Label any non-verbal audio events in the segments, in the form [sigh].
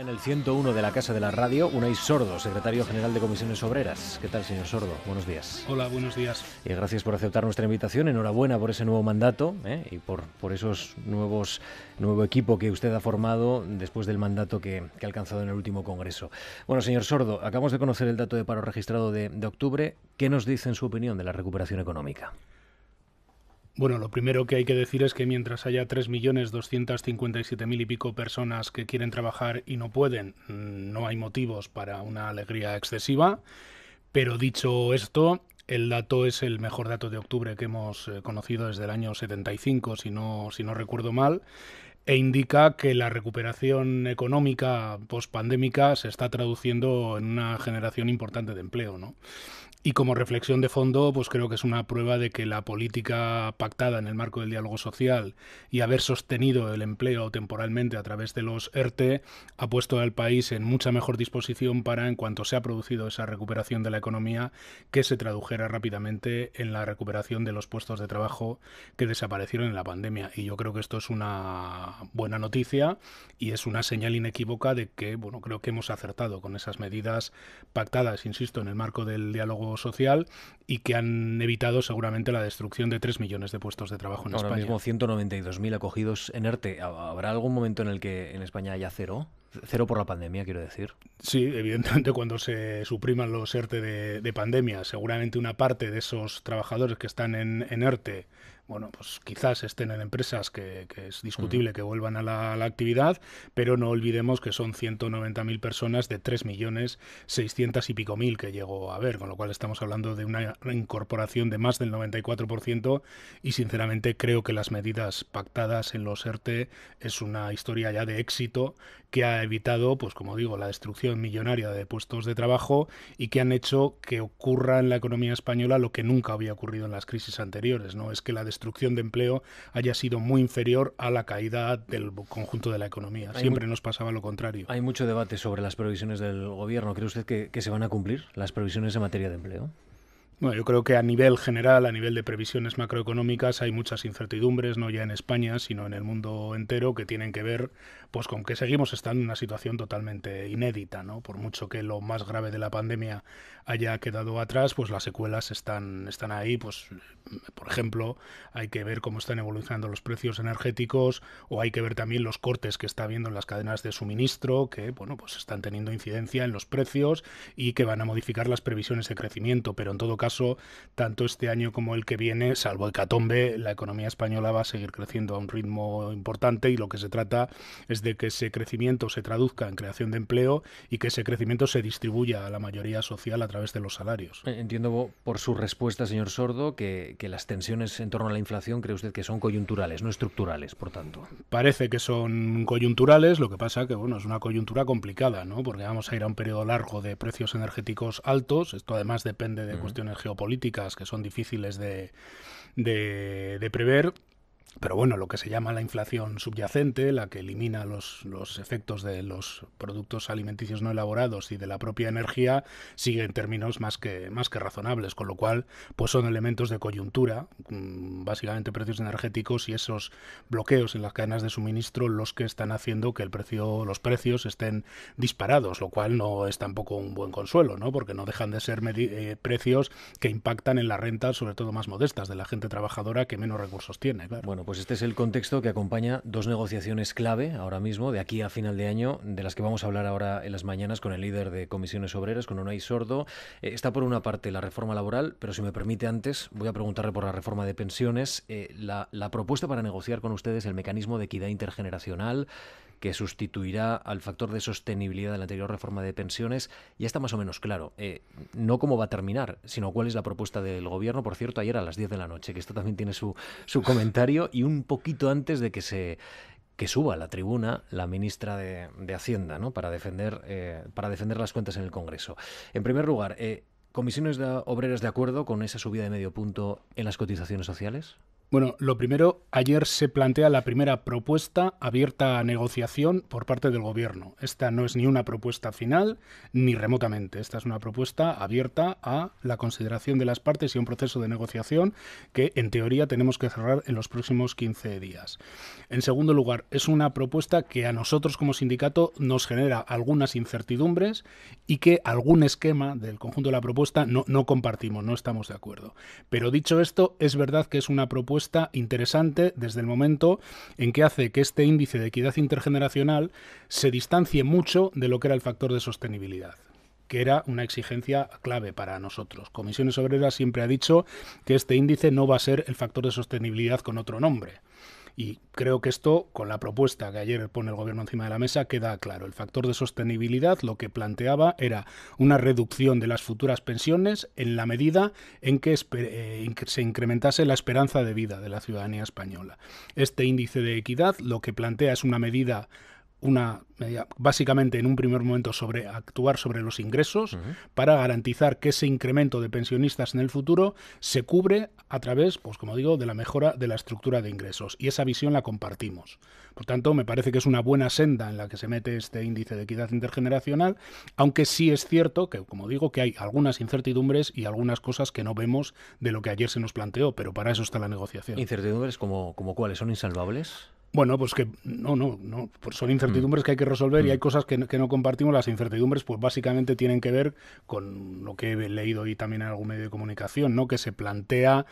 en el 101 de la Casa de la Radio, Unai Sordo, secretario general de Comisiones Obreras. ¿Qué tal, señor Sordo? Buenos días. Hola, buenos días. Y eh, gracias por aceptar nuestra invitación. Enhorabuena por ese nuevo mandato eh, y por, por esos nuevos nuevo equipo que usted ha formado después del mandato que, ha alcanzado en el último Congreso. Bueno, señor Sordo, acabamos de conocer el dato de paro registrado de, de octubre. ¿Qué nos dice, en su opinión, de la recuperación económica? Bueno, lo primero que hay que decir es que mientras haya 3.257.000 y pico personas que quieren trabajar y no pueden, no hay motivos para una alegría excesiva. Pero dicho esto, el dato es el mejor dato de octubre que hemos eh, conocido desde el año 75, si no, si no recuerdo mal, e indica que la recuperación económica pandémica se está traduciendo en una generación importante de empleo, ¿no? Y como reflexión de fondo, pues creo que es una prueba de que la política pactada en el marco del diálogo social y haber sostenido el empleo temporalmente a través de los ERTE ha puesto al país en mucha mejor disposición para, en cuanto se ha producido esa recuperación de la economía, que se tradujera rápidamente en la recuperación de los puestos de trabajo que desaparecieron en la pandemia. Y yo creo que esto es una buena noticia y es una señal inequívoca de que, bueno, creo que hemos acertado con esas medidas pactadas, insisto, en el marco del diálogo social y que han evitado seguramente la destrucción de 3 millones de puestos de trabajo en España. mismo 192.000 acogidos en ERTE. ¿Habrá algún momento en el que en España haya cero? Cero por la pandemia, quiero decir. Sí, evidentemente cuando se supriman los ERTE de, pandemia, seguramente una parte de esos trabajadores que están en, en ERTE bueno, pues quizás estén en empresas que, es discutible mm. que vuelvan a la, actividad, pero no olvidemos que son 190.000 personas de 3 millones y pico mil que llegó a ver, con lo cual estamos hablando de una incorporación de más del 94% y sinceramente creo que las medidas pactadas en los ERTE es una historia ya de éxito que ha evitado, pues como digo, la destrucción millonaria de puestos de trabajo y que han hecho que ocurra en la economía española lo que nunca había ocurrido en las crisis anteriores, ¿no? Es que la destrucción de empleo haya sido muy inferior a la caída del conjunto de la economía. Siempre nos pasaba lo contrario. Hay mucho debate sobre las previsiones del gobierno. ¿Cree usted que, que se van a cumplir las previsiones en materia de empleo? Bueno, yo creo que a nivel general, a nivel de previsiones macroeconómicas, hay muchas incertidumbres, no ya en España, sino en el mundo entero, que tienen que ver pues con que seguimos estando en una situación totalmente inédita, ¿no? Por mucho que lo más grave de la pandemia haya quedado atrás, pues las secuelas están, están ahí, pues por ejemplo, hay que ver cómo están evolucionando los precios energéticos o hay que ver también los cortes que está habiendo en las cadenas de suministro, que bueno, pues están teniendo incidencia en los precios y que van a modificar las previsiones de crecimiento, pero en todo caso, tanto este año como el que viene, salvo el catombe, la economía española va a seguir creciendo a un ritmo importante y lo que se trata es de de que ese crecimiento se traduzca en creación de empleo y que ese crecimiento se distribuya a la mayoría social a través de los salarios. Eh, entiendo por su respuesta, señor Sordo, que, las tensiones en torno a la inflación cree usted que son coyunturales, no estructurales, por tanto. Parece que son coyunturales, lo que pasa que bueno, es una coyuntura complicada, ¿no? Porque vamos a ir a un periodo largo de precios energéticos altos. Esto además depende de cuestiones geopolíticas que son difíciles de prever pero bueno, lo que se llama la inflación subyacente, la que elimina los, los, efectos de los productos alimenticios no elaborados y de la propia energía, sigue en términos más que, más que razonables, con lo cual pues son elementos de coyuntura, mm, básicamente precios energéticos y esos bloqueos en las cadenas de suministro los que están haciendo que el precio, los precios estén disparados, lo cual no es tampoco un buen consuelo, ¿no? porque no dejan de ser eh, precios que impactan en la renta, sobre todo más modestas, de la gente trabajadora que menos recursos tiene. Claro pues este es el contexto que acompaña dos negociaciones clave ahora mismo, de aquí a final de año, de las que vamos a hablar ahora en las mañanas con el líder de comisiones obreras, con Onay Sordo. Eh, está por una parte la reforma laboral, pero si me permite antes, voy a preguntarle por la reforma de pensiones, eh, la, la propuesta para negociar con ustedes el mecanismo de equidad intergeneracional, que sustituirá al factor de sostenibilidad de la anterior reforma de pensiones, ya está más o menos claro. Eh, no cómo va a terminar, sino cuál es la propuesta del gobierno. Por cierto, ayer a las 10 de la noche, que esto también tiene su, su comentario, y un poquito antes de que se que suba a la tribuna la ministra de, Hacienda, ¿no? Para defender, eh, para defender las cuentas en el Congreso. En primer lugar, eh, ¿comisiones de obreras de acuerdo con esa subida de medio punto en las cotizaciones sociales? Bueno, lo primero, ayer se plantea la primera propuesta abierta a negociación por parte del Gobierno. Esta no es ni una propuesta final ni remotamente. Esta es una propuesta abierta a la consideración de las partes y un proceso de negociación que, en teoría, tenemos que cerrar en los próximos 15 días. En segundo lugar, es una propuesta que a nosotros como sindicato nos genera algunas incertidumbres y que algún esquema del conjunto de la propuesta no, no compartimos, no estamos de acuerdo. Pero dicho esto, es verdad que es una propuesta interesante desde el momento en que hace que este índice de equidad intergeneracional se distancie mucho de lo que era el factor de sostenibilidad que era una exigencia clave para nosotros. Comisiones Obreras siempre ha dicho que este índice no va a ser el factor de sostenibilidad con otro nombre, y creo que esto, con la propuesta que ayer pone el gobierno encima de la mesa, queda claro. El factor de sostenibilidad lo que planteaba era una reducción de las futuras pensiones en la medida en que eh, se incrementase la esperanza de vida de la ciudadanía española. Este índice de equidad lo que plantea es una medida una básicamente en un primer momento sobre actuar sobre los ingresos para garantizar que ese incremento de pensionistas en el futuro se cubre a través, pues como digo, de la mejora de la estructura de ingresos y esa visión la compartimos. Por tanto, me parece que es una buena senda en la que se mete este índice de equidad intergeneracional, aunque sí es cierto que como digo que hay algunas incertidumbres y algunas cosas que no vemos de lo que ayer se nos planteó, pero para eso está la negociación. Incertidumbres como como cuáles son insalvables? Bueno, pues que no, no, no, pues son incertidumbres mm. que hay que resolver y hay mm. cosas que, no compartimos. Las incertidumbres, pues básicamente tienen que ver con lo que he leído y también en algún medio de comunicación, ¿no? Que se plantea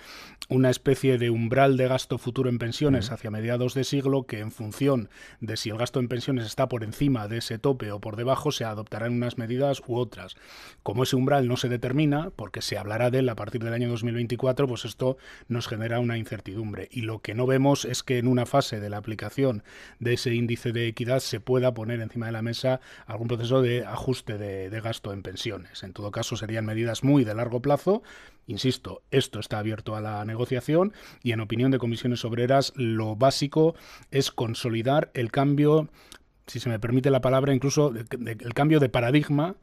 una especie de umbral de gasto futuro en pensiones mm. hacia mediados de siglo, que en función de si el gasto en pensiones está por encima de ese tope o por debajo, se adoptarán unas medidas u otras. Como ese umbral no se determina, porque se hablará de él a partir del año 2024, pues esto nos genera una incertidumbre. Y lo que no vemos es que en una fase de la aplicación de ese índice de equidad se pueda poner encima de la mesa algún proceso de ajuste de, de gasto en pensiones. En todo caso, serían medidas muy de largo plazo. Insisto, esto está abierto a la negociación y en opinión de comisiones obreras lo básico es consolidar el cambio si se me permite la palabra, incluso el cambio de paradigma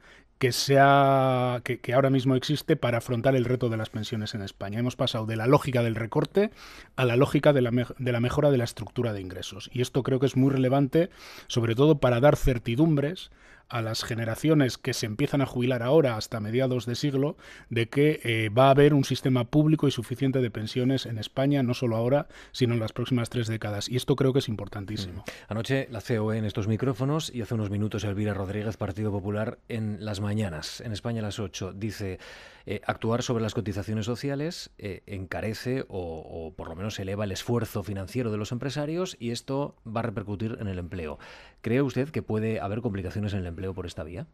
que, sea, que, ahora mismo existe para afrontar el reto de las pensiones en España. Hemos pasado de la lógica del recorte a la lógica de la, de la mejora de la estructura de ingresos. Y esto creo que es muy relevante, sobre todo para dar certidumbres a las generaciones que se empiezan a jubilar ahora hasta mediados de siglo de que eh, va a haber un sistema público y suficiente de pensiones en España, no solo ahora, sino en las próximas tres décadas. Y esto creo que es importantísimo. Mm. Anoche la COE en estos micrófonos y hace unos minutos Elvira Rodríguez, Partido Popular, en las mañanas, en España a las 8, dice, eh, actuar sobre las cotizaciones sociales eh, encarece o, o por lo menos eleva el esfuerzo financiero de los empresarios y esto va a repercutir en el empleo. ¿Cree usted que puede haber complicaciones en el empleo? por esta vía?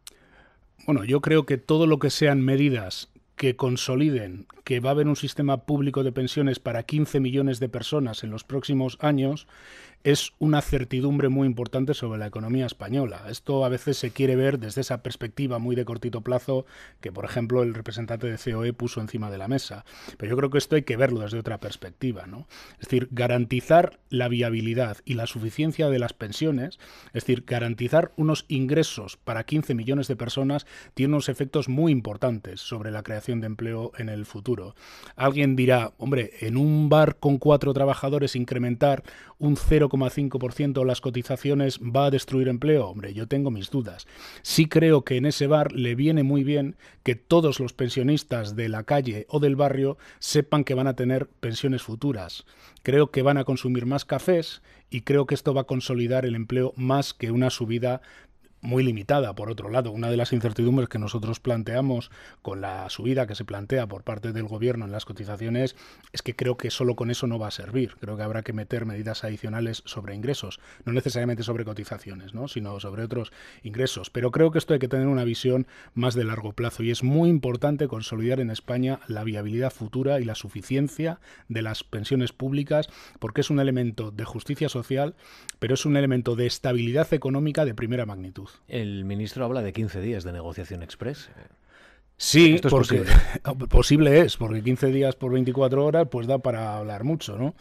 Bueno, yo creo que todo lo que sean medidas que consoliden que va a haber un sistema público de pensiones para 15 millones de personas en los próximos años es una certidumbre muy importante sobre la economía española. Esto a veces se quiere ver desde esa perspectiva muy de cortito plazo que, por ejemplo, el representante de COE puso encima de la mesa. Pero yo creo que esto hay que verlo desde otra perspectiva. ¿no? Es decir, garantizar la viabilidad y la suficiencia de las pensiones, es decir, garantizar unos ingresos para 15 millones de personas, tiene unos efectos muy importantes sobre la creación de empleo en el futuro. Alguien dirá, hombre, en un bar con cuatro trabajadores incrementar un cero 0,5% las cotizaciones va a destruir empleo? Hombre, yo tengo mis dudas. Sí creo que en ese bar le viene muy bien que todos los pensionistas de la calle o del barrio sepan que van a tener pensiones futuras. Creo que van a consumir más cafés y creo que esto va a consolidar el empleo más que una subida muy limitada, por otro lado. Una de las incertidumbres que nosotros planteamos con la subida que se plantea por parte del gobierno en las cotizaciones es que creo que solo con eso no va a servir. Creo que habrá que meter medidas adicionales sobre ingresos, no necesariamente sobre cotizaciones, ¿no? sino sobre otros ingresos. Pero creo que esto hay que tener una visión más de largo plazo y es muy importante consolidar en España la viabilidad futura y la suficiencia de las pensiones públicas porque es un elemento de justicia social, pero es un elemento de estabilidad económica de primera magnitud. El ministro habla de 15 días de negociación express. Sí, posible. [laughs] posible. es, porque 15 días por 24 horas pues da para hablar mucho, ¿no?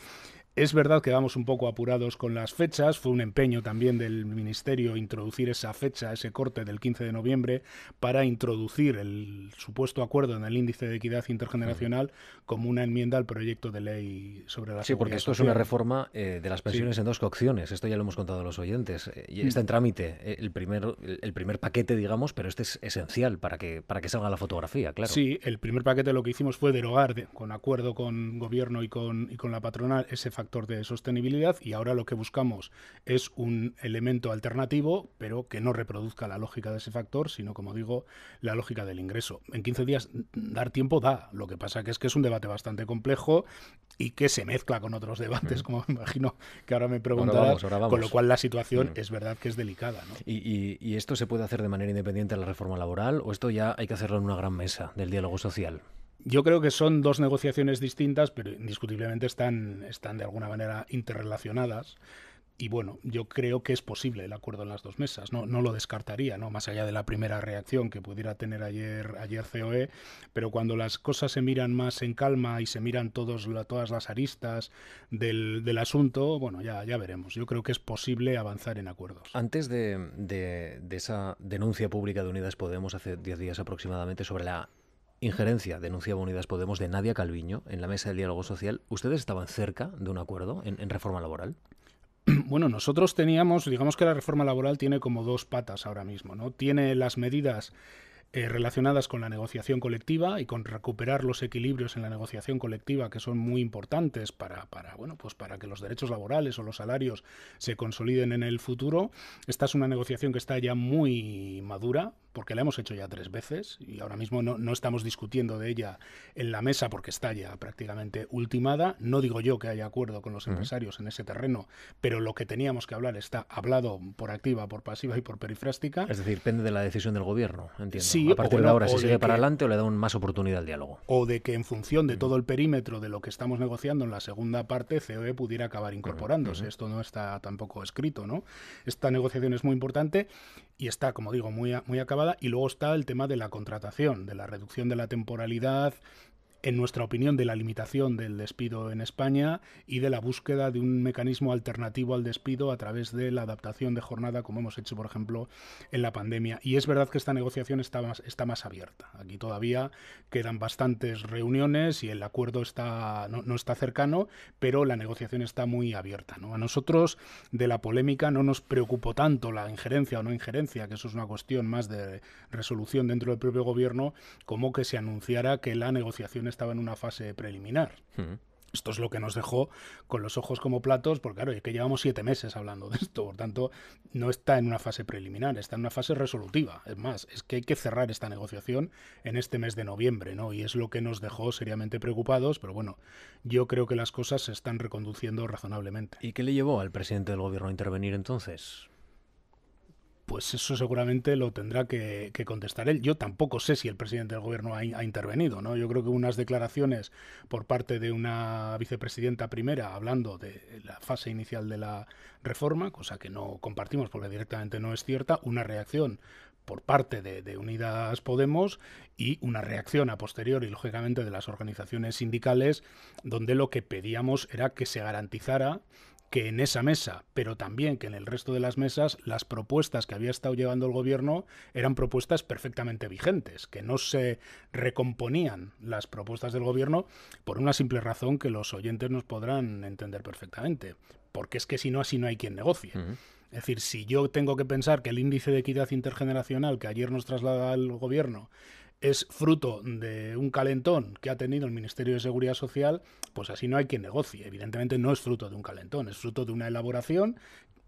Es verdad que vamos un poco apurados con las fechas, fue un empeño también del Ministerio introducir esa fecha, ese corte del 15 de noviembre, para introducir el supuesto acuerdo en el índice de equidad intergeneracional como una enmienda al proyecto de ley sobre la Sí, porque esto es una reforma eh, de las pensiones en dos cocciones, esto ya lo hemos contado a los oyentes, eh, y está en mm. trámite eh, el primer, el primer paquete, digamos, pero este es esencial para que, para que salga la fotografía, claro. Sí, el primer paquete lo que hicimos fue derogar, con acuerdo con gobierno y con, y con la patronal, ese factor factor de sostenibilidad y ahora lo que buscamos es un elemento alternativo, pero que no reproduzca la lógica de ese factor, sino, como digo, la lógica del ingreso. En 15 días mm, dar tiempo da, lo que pasa que es que es un debate bastante complejo y que se mezcla con otros debates, como me imagino que ahora me preguntarás, con lo cual la situación mm. es verdad que es delicada. ¿Y, esto se puede hacer de manera independiente a la reforma laboral o esto ya hay que hacerlo en una gran mesa del diálogo social? Yo creo que son dos negociaciones distintas, pero indiscutiblemente están, están de alguna manera interrelacionadas. Y bueno, yo creo que es posible el acuerdo en las dos mesas, no, no lo descartaría, ¿no? Más allá de la primera reacción que pudiera tener ayer, ayer COE, pero cuando las cosas se miran más en calma y se miran todos, todas las aristas del, asunto, bueno, ya, ya veremos. Yo creo que es posible avanzar en acuerdos. Antes de, de esa denuncia pública de Unidas Podemos hace 10 días aproximadamente sobre la injerencia, denunciaba Unidas Podemos, de Nadia Calviño en la mesa del diálogo social. ¿Ustedes estaban cerca de un acuerdo en, en reforma laboral? [clears throat] Bueno, nosotros teníamos, digamos que la reforma laboral tiene como dos patas ahora mismo, ¿no? Tiene las medidas eh, relacionadas con la negociación colectiva y con recuperar los equilibrios en la negociación colectiva que son muy importantes para, para, bueno, pues para que los derechos laborales o los salarios se consoliden en el futuro. Esta es una negociación que está ya muy madura, porque la hemos hecho ya tres veces y ahora mismo no, estamos discutiendo de ella en la mesa porque está ya prácticamente ultimada. No digo yo que haya acuerdo con los empresarios en ese terreno, pero lo que teníamos que hablar está hablado por activa, por pasiva y por perifrástica. Es decir, depende de la decisión del gobierno, entiendo. Sí, a partir de ahora se sigue para adelante o le da más oportunidad al diálogo. O de que en función de mm. todo el perímetro de lo que estamos negociando en la segunda parte, COE pudiera acabar incorporándose. Esto no está tampoco escrito, ¿no? Esta negociación es muy importante y está, como digo, muy, muy acabada. Y luego está el tema de la contratación, de la reducción de la temporalidad, en nuestra opinión, de la limitación del despido en España y de la búsqueda de un mecanismo alternativo al despido a través de la adaptación de jornada, como hemos hecho, por ejemplo, en la pandemia. Y es verdad que esta negociación está más, está más abierta. Aquí todavía quedan bastantes reuniones y el acuerdo está, no, está cercano, pero la negociación está muy abierta. A nosotros, de la polémica, no nos preocupó tanto la injerencia o no injerencia, que eso es una cuestión más de resolución dentro del propio gobierno, como que se anunciara que la negociación estaba en una fase preliminar. Hmm. Esto es lo que nos dejó con los ojos como platos, porque claro, es que llevamos siete meses hablando de esto, por tanto, no está en una fase preliminar, está en una fase resolutiva. Es más, es que hay que cerrar esta negociación en este mes de noviembre, ¿no? Y es lo que nos dejó seriamente preocupados, pero bueno, yo creo que las cosas se están reconduciendo razonablemente. ¿Y qué le llevó al presidente del gobierno a intervenir entonces? Pues eso seguramente lo tendrá que, contestar él. Yo tampoco sé si el presidente del gobierno ha, intervenido, ¿no? Yo creo que unas declaraciones por parte de una vicepresidenta primera hablando de la fase inicial de la reforma, cosa que no compartimos porque directamente no es cierta, una reacción por parte de, de, Unidas Podemos y una reacción a y lógicamente, de las organizaciones sindicales, donde lo que pedíamos era que se garantizara que en esa mesa, pero también que en el resto de las mesas, las propuestas que había estado llevando el gobierno eran propuestas perfectamente vigentes, que no se recomponían las propuestas del gobierno por una simple razón que los oyentes nos podrán entender perfectamente, porque es que si no, así no hay quien negocie. Es decir, si yo tengo que pensar que el índice de equidad intergeneracional que ayer nos traslada el gobierno es fruto de un calentón que ha tenido el Ministerio de Seguridad Social, pues así no hay quien negocie. Evidentemente no es fruto de un calentón, es fruto de una elaboración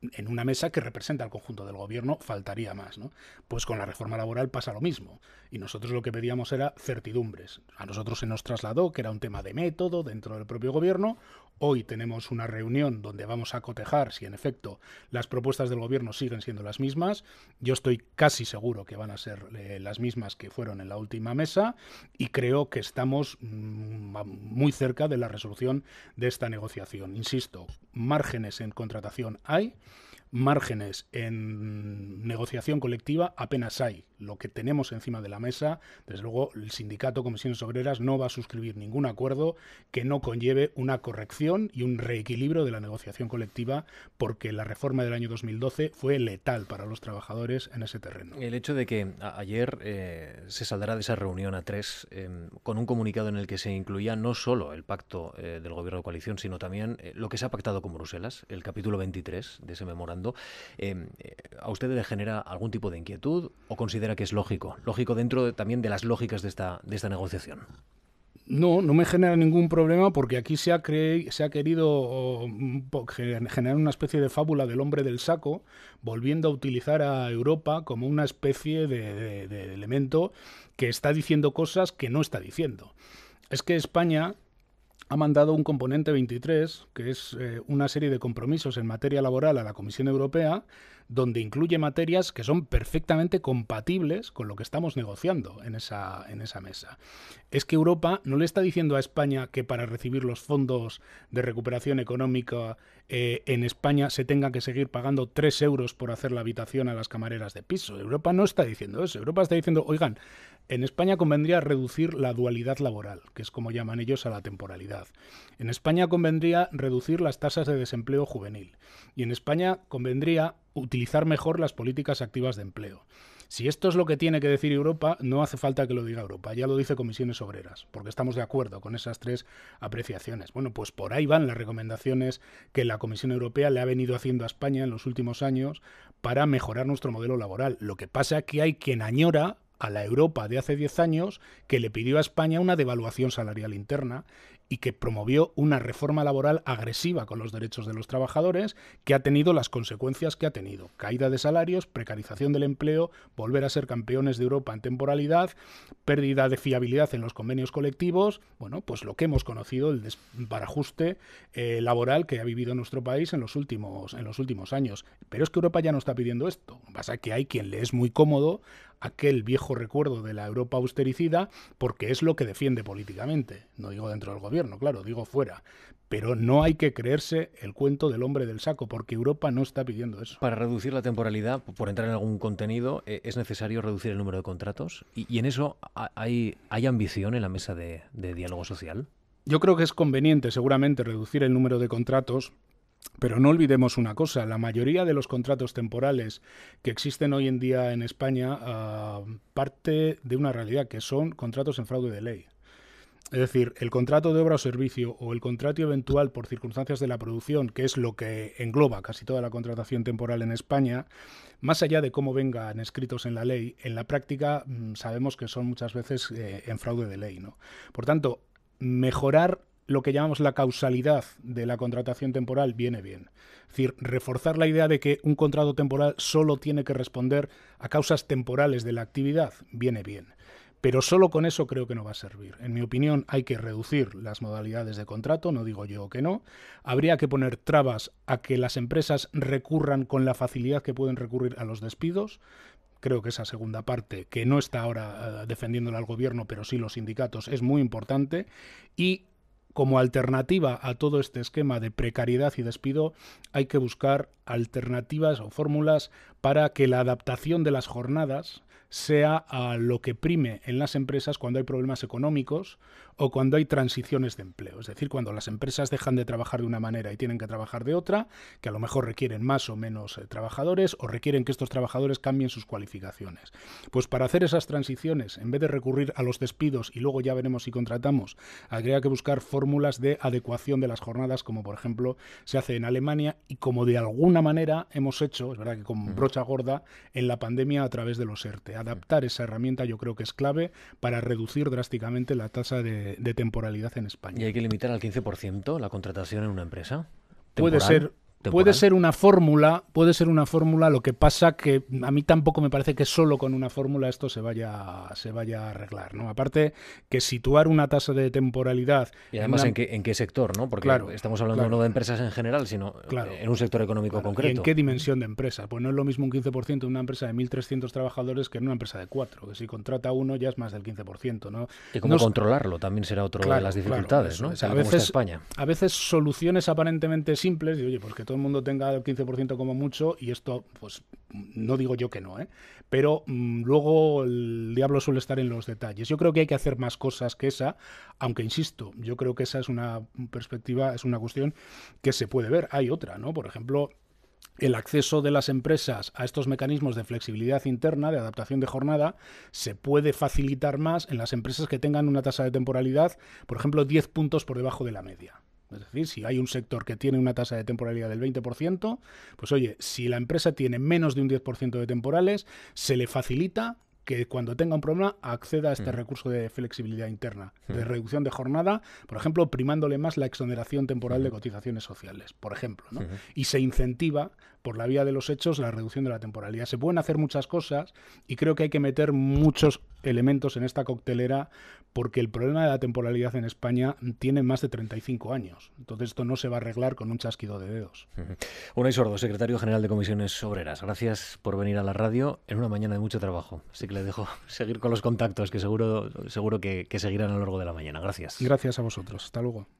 en una mesa que representa al conjunto del gobierno, faltaría más. ¿no? Pues con la reforma laboral pasa lo mismo. Y nosotros lo que pedíamos era certidumbres. A nosotros se nos trasladó que era un tema de método dentro del propio gobierno. Hoy tenemos una reunión donde vamos a cotejar si en efecto las propuestas del gobierno siguen siendo las mismas. Yo estoy casi seguro que van a ser eh, las mismas que fueron en la última mesa y creo que estamos mm, muy cerca de la resolución de esta negociación. Insisto, márgenes en contratación hay márgenes en negociación colectiva apenas hay lo que tenemos encima de la mesa. Desde luego, el sindicato Comisiones Obreras no va a suscribir ningún acuerdo que no conlleve una corrección y un reequilibrio de la negociación colectiva, porque la reforma del año 2012 fue letal para los trabajadores en ese terreno. El hecho de que ayer eh, se saldrá de esa reunión a tres eh, con un comunicado en el que se incluía no solo el pacto eh, del gobierno de coalición, sino también lo que se ha pactado con Bruselas, el capítulo 23 de ese memorando, ¿a usted le genera algún tipo de inquietud o considera que es lógico, lógico dentro también de las lógicas de esta, de esta negociación. No, no me genera ningún problema porque aquí se ha, se ha querido generar una especie de fábula del hombre del saco, volviendo a utilizar a Europa como una especie de, elemento que está diciendo cosas que no está diciendo. Es que España ha mandado un componente 23, que es eh, una serie de compromisos en materia laboral a la Comisión Europea, donde incluye materias que son perfectamente compatibles con lo que estamos negociando en esa, en esa mesa. Es que Europa no le está diciendo a España que para recibir los fondos de recuperación económica eh, en España se tenga que seguir pagando 3 euros por hacer la habitación a las camareras de piso. Europa no está diciendo eso. Europa está diciendo, oigan, en España convendría reducir la dualidad laboral, que es como llaman ellos a la temporalidad. En España convendría reducir las tasas de desempleo juvenil. Y en España convendría utilizar mejor las políticas activas de empleo. Si esto es lo que tiene que decir Europa, no hace falta que lo diga Europa, ya lo dice Comisiones Obreras, porque estamos de acuerdo con esas tres apreciaciones. Bueno, pues por ahí van las recomendaciones que la Comisión Europea le ha venido haciendo a España en los últimos años para mejorar nuestro modelo laboral. Lo que pasa es que hay quien añora a la Europa de hace 10 años que le pidió a España una devaluación salarial interna y que promovió una reforma laboral agresiva con los derechos de los trabajadores que ha tenido las consecuencias que ha tenido. Caída de salarios, precarización del empleo, volver a ser campeones de Europa en temporalidad, pérdida de fiabilidad en los convenios colectivos, bueno, pues lo que hemos conocido, el desbarajuste eh, laboral que ha vivido nuestro país en los, últimos, en los últimos años. Pero es que Europa ya no está pidiendo esto. Pasa que hay quien le es muy cómodo aquel viejo recuerdo de la Europa austericida porque es lo que defiende políticamente. No digo dentro del gobierno, claro, digo fuera. Pero no hay que creerse el cuento del hombre del saco, porque Europa no está pidiendo eso. Para reducir la temporalidad, por entrar en algún contenido, eh, es necesario reducir el número de contratos. ¿Y, en eso hay, ambición en la mesa de, de diálogo social? Yo creo que es conveniente seguramente reducir el número de contratos pero no olvidemos una cosa, la mayoría de los contratos temporales que existen hoy en día en España ah, parte de una realidad, que son contratos en fraude de ley. Es decir, el contrato de obra o servicio o el contrato eventual por circunstancias de la producción, que es lo que engloba casi toda la contratación temporal en España, más allá de cómo vengan escritos en la ley, en la práctica mm, sabemos que son muchas veces eh, en fraude de ley. ¿no? Por tanto, mejorar lo que llamamos la causalidad de la contratación temporal viene bien. Es decir, reforzar la idea de que un contrato temporal solo tiene que responder a causas temporales de la actividad viene bien. Pero solo con eso creo que no va a servir. En mi opinión, hay que reducir las modalidades de contrato, no digo yo que no. Habría que poner trabas a que las empresas recurran con la facilidad que pueden recurrir a los despidos. Creo que esa segunda parte, que no está ahora eh, defendiéndola al gobierno, pero sí los sindicatos, es muy importante. Y como alternativa a todo este esquema de precariedad y despido, hay que buscar alternativas o fórmulas para que la adaptación de las jornadas sea a lo que prime en las empresas cuando hay problemas económicos o cuando hay transiciones de empleo. Es decir, cuando las empresas dejan de trabajar de una manera y tienen que trabajar de otra, que a lo mejor requieren más o menos eh, trabajadores o requieren que estos trabajadores cambien sus cualificaciones. Pues para hacer esas transiciones, en vez de recurrir a los despidos y luego ya veremos si contratamos, habría que buscar fórmulas de adecuación de las jornadas, como por ejemplo se hace en Alemania y como de alguna manera hemos hecho, es verdad que con mm. brocha gorda, en la pandemia a través de los ERTE adaptar esa herramienta yo creo que es clave para reducir drásticamente la tasa de, temporalidad en España. ¿Y hay que limitar al 15% la contratación en una empresa? Puede ser, Puede ser una fórmula, puede ser una fórmula, lo que pasa que a mí tampoco me parece que solo con una fórmula esto se vaya, se vaya a arreglar, ¿no? Aparte que situar una tasa de temporalidad... Y además en, ¿en, qué, sector, ¿no? Porque claro, estamos hablando no de empresas en general, sino eh, en un sector económico concreto. ¿Y en qué dimensión de empresa? Pues no es lo mismo un 15% en una empresa de 1.300 trabajadores que en una empresa de 4, que si contrata uno ya es más del 15%, ¿no? Y cómo controlarlo también será otro de las dificultades, ¿no? a, veces, España. a veces soluciones aparentemente simples, y oye, porque pues todo el mundo tenga el 15% como mucho y esto, pues no digo yo que no, ¿eh? pero mm, luego el diablo suele estar en los detalles. Yo creo que hay que hacer más cosas que esa, aunque insisto, yo creo que esa es una perspectiva, es una cuestión que se puede ver. Hay otra, ¿no? Por ejemplo, el acceso de las empresas a estos mecanismos de flexibilidad interna, de adaptación de jornada, se puede facilitar más en las empresas que tengan una tasa de temporalidad, por ejemplo, 10 puntos por debajo de la media. Es decir, si hay un sector que tiene una tasa de temporalidad del 20%, pues oye, si la empresa tiene menos de un 10% de temporales, se le facilita que cuando tenga un problema acceda a este mm. recurso de flexibilidad interna, de mm. reducción de jornada, por ejemplo, primándole más la exoneración temporal de mm. cotizaciones sociales, por ejemplo. Y se incentiva por la vía de los hechos la reducción de la temporalidad. Se pueden hacer muchas cosas y creo que hay que meter muchos elementos en esta coctelera porque el problema de la temporalidad en España tiene más de 35 años. Entonces esto no se va a arreglar con un chasquido de dedos. [laughs] Unai Sordo, secretario general de Comisiones Obreras. Gracias por venir a la radio en una mañana de mucho trabajo. Así que le dejo [laughs] seguir con los contactos que seguro, seguro que seguirán a lo largo de la mañana. Gracias. Gracias a vosotros. Hasta luego.